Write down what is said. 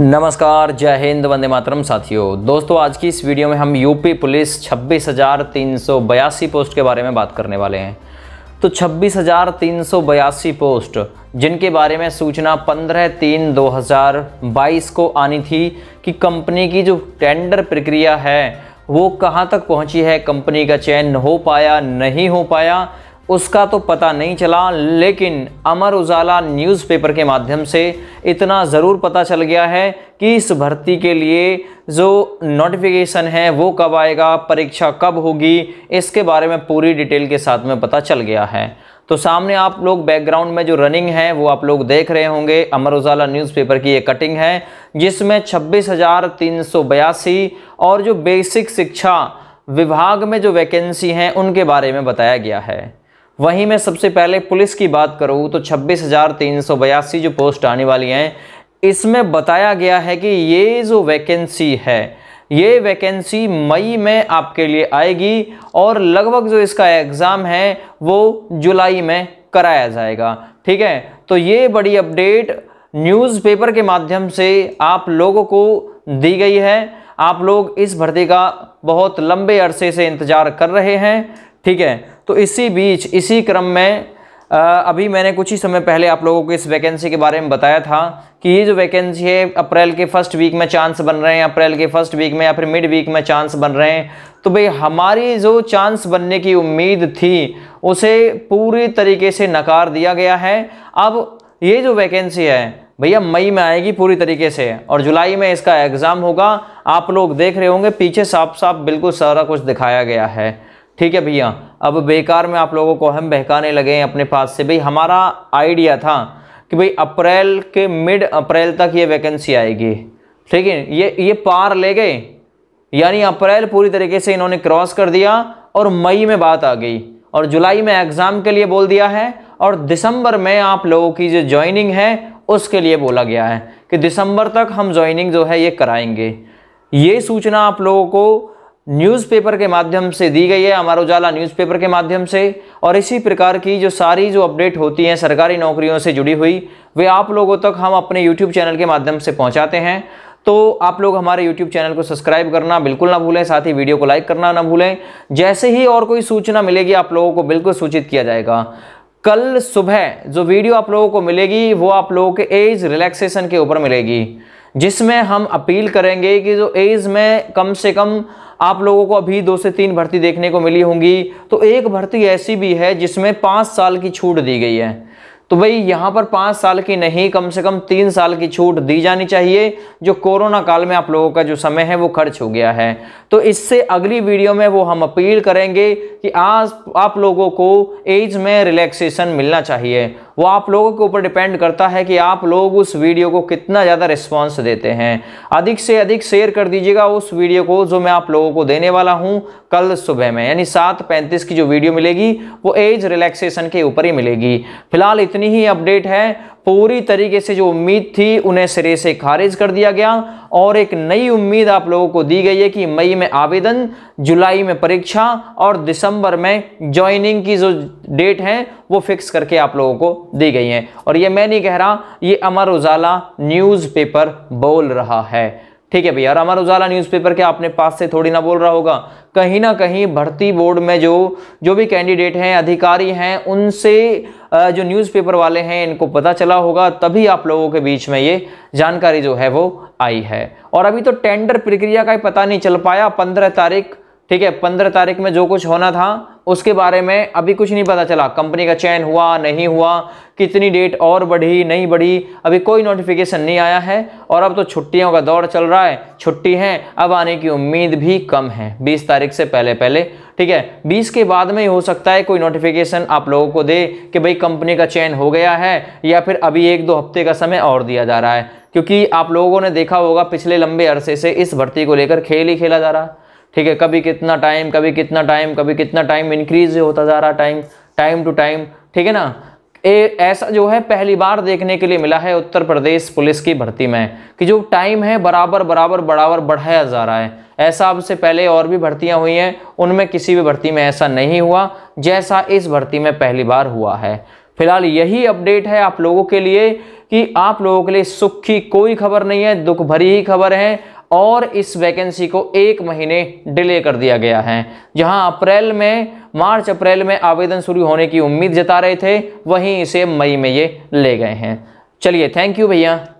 नमस्कार जय हिंद वंदे मातरम साथियों दोस्तों आज की इस वीडियो में हम यूपी पुलिस छब्बीस हज़ार तीन सौ बयासी पोस्ट के बारे में बात करने वाले हैं तो छब्बीस हज़ार तीन सौ बयासी पोस्ट जिनके बारे में सूचना पंद्रह तीन दो हज़ार बाईस को आनी थी कि कंपनी की जो टेंडर प्रक्रिया है वो कहाँ तक पहुँची है कंपनी का चयन हो पाया नहीं हो पाया उसका तो पता नहीं चला लेकिन अमर उजाला न्यूज़पेपर के माध्यम से इतना ज़रूर पता चल गया है कि इस भर्ती के लिए जो नोटिफिकेशन है वो कब आएगा परीक्षा कब होगी इसके बारे में पूरी डिटेल के साथ में पता चल गया है तो सामने आप लोग बैकग्राउंड में जो रनिंग है वो आप लोग देख रहे होंगे अमर उजाला न्यूज़पेपर की ये कटिंग है जिसमें छब्बीस और जो बेसिक शिक्षा विभाग में जो वैकेंसी हैं उनके बारे में बताया गया है वहीं मैं सबसे पहले पुलिस की बात करूँ तो छब्बीस हज़ार तीन सौ बयासी जो पोस्ट आने वाली हैं इसमें बताया गया है कि ये जो वैकेंसी है ये वैकेंसी मई में आपके लिए आएगी और लगभग जो इसका एग्ज़ाम है वो जुलाई में कराया जाएगा ठीक है तो ये बड़ी अपडेट न्यूज़पेपर के माध्यम से आप लोगों को दी गई है आप लोग इस भर्ती का बहुत लंबे अरसे से इंतज़ार कर रहे हैं ठीक है तो इसी बीच इसी क्रम में अभी मैंने कुछ ही समय पहले आप लोगों को इस वैकेंसी के बारे में बताया था कि ये जो वैकेंसी है अप्रैल के फर्स्ट वीक में चांस बन रहे हैं अप्रैल के फर्स्ट वीक में या फिर मिड वीक में चांस बन रहे हैं तो भाई हमारी जो चांस बनने की उम्मीद थी उसे पूरी तरीके से नकार दिया गया है अब ये जो वैकेंसी है भैया मई में आएगी पूरी तरीके से और जुलाई में इसका एग्ज़ाम होगा आप लोग देख रहे होंगे पीछे साफ साफ बिल्कुल सारा कुछ दिखाया गया है ठीक है भैया अब बेकार में आप लोगों को हम बहकाने लगे हैं अपने पास से भाई हमारा आइडिया था कि भाई अप्रैल के मिड अप्रैल तक ये वैकेंसी आएगी ठीक है ये ये पार ले गए यानी अप्रैल पूरी तरीके से इन्होंने क्रॉस कर दिया और मई में बात आ गई और जुलाई में एग्ज़ाम के लिए बोल दिया है और दिसंबर में आप लोगों की जो ज्वाइनिंग है उसके लिए बोला गया है कि दिसंबर तक हम ज्वाइनिंग जो है ये कराएंगे ये सूचना आप लोगों को न्यूज़पेपर के माध्यम से दी गई है अमर उजाला न्यूज़पेपर के माध्यम से और इसी प्रकार की जो सारी जो अपडेट होती हैं सरकारी नौकरियों से जुड़ी हुई वे आप लोगों तक हम अपने यूट्यूब चैनल के माध्यम से पहुंचाते हैं तो आप लोग हमारे यूट्यूब चैनल को सब्सक्राइब करना बिल्कुल ना भूलें साथ ही वीडियो को लाइक करना ना भूलें जैसे ही और कोई सूचना मिलेगी आप लोगों को बिल्कुल सूचित किया जाएगा कल सुबह जो वीडियो आप लोगों को मिलेगी वो आप लोगों के एज रिलैक्सेशन के ऊपर मिलेगी जिसमें हम अपील करेंगे कि जो एज में कम से कम आप लोगों को अभी दो से तीन भर्ती देखने को मिली होंगी तो एक भर्ती ऐसी भी है जिसमें पाँच साल की छूट दी गई है तो भाई यहाँ पर पाँच साल की नहीं कम से कम तीन साल की छूट दी जानी चाहिए जो कोरोना काल में आप लोगों का जो समय है वो खर्च हो गया है तो इससे अगली वीडियो में वो हम अपील करेंगे कि आज आप लोगों को एज में रिलैक्सेशन मिलना चाहिए वो आप लोगों के ऊपर डिपेंड करता है कि आप लोग उस वीडियो को कितना ज़्यादा रिस्पॉन्स देते हैं अधिक से अधिक शेयर कर दीजिएगा उस वीडियो को जो मैं आप लोगों को देने वाला हूँ कल सुबह में यानी सात पैंतीस की जो वीडियो मिलेगी वो एज रिलैक्सेशन के ऊपर ही मिलेगी फिलहाल इतनी ही अपडेट है पूरी तरीके से जो उम्मीद थी उन्हें सिरे से खारिज कर दिया गया और एक नई उम्मीद आप लोगों को दी गई है कि मई में आवेदन जुलाई में परीक्षा और दिसंबर में ज्वाइनिंग की जो डेट है वो फिक्स करके आप लोगों को दी गई है और ये मैं नहीं कह रहा ये अमर उजाला न्यूज़पेपर बोल रहा है ठीक है भैया और अमर उजाला न्यूज़पेपर के आपने पास से थोड़ी ना बोल रहा होगा कहीं ना कहीं भर्ती बोर्ड में जो जो भी कैंडिडेट हैं अधिकारी हैं उनसे जो न्यूज़पेपर वाले हैं इनको पता चला होगा तभी आप लोगों के बीच में ये जानकारी जो है वो आई है और अभी तो टेंडर प्रक्रिया का ही पता नहीं चल पाया पंद्रह तारीख ठीक है पंद्रह तारीख में जो कुछ होना था उसके बारे में अभी कुछ नहीं पता चला कंपनी का चयन हुआ नहीं हुआ कितनी डेट और बढ़ी नहीं बढ़ी अभी कोई नोटिफिकेशन नहीं आया है और अब तो छुट्टियों का दौर चल रहा है छुट्टी है अब आने की उम्मीद भी कम है बीस तारीख से पहले पहले ठीक है बीस के बाद में हो सकता है कोई नोटिफिकेशन आप लोगों को दे कि भाई कंपनी का चयन हो गया है या फिर अभी एक दो हफ्ते का समय और दिया जा रहा है क्योंकि आप लोगों ने देखा होगा पिछले लंबे अरसे से इस भर्ती को लेकर खेल ही खेला जा रहा ठीक है कभी कितना टाइम कभी कितना टाइम कभी कितना टाइम इंक्रीज होता जा रहा टाइम टाइम टू टाइम ठीक है ना ए, ऐसा जो है पहली बार देखने के लिए मिला है उत्तर प्रदेश पुलिस की भर्ती में कि जो टाइम है बराबर बराबर बराबर बढ़ाया जा रहा है ऐसा अब से पहले और भी भर्तियां हुई हैं उनमें किसी भी भर्ती में ऐसा नहीं हुआ जैसा इस भर्ती में पहली बार हुआ है फिलहाल यही अपडेट है आप लोगों के लिए कि आप लोगों के लिए सुख की कोई खबर नहीं है दुख भरी ही खबर है और इस वैकेंसी को एक महीने डिले कर दिया गया है जहां अप्रैल में मार्च अप्रैल में आवेदन शुरू होने की उम्मीद जता रहे थे वहीं इसे मई में ये ले गए हैं चलिए थैंक यू भैया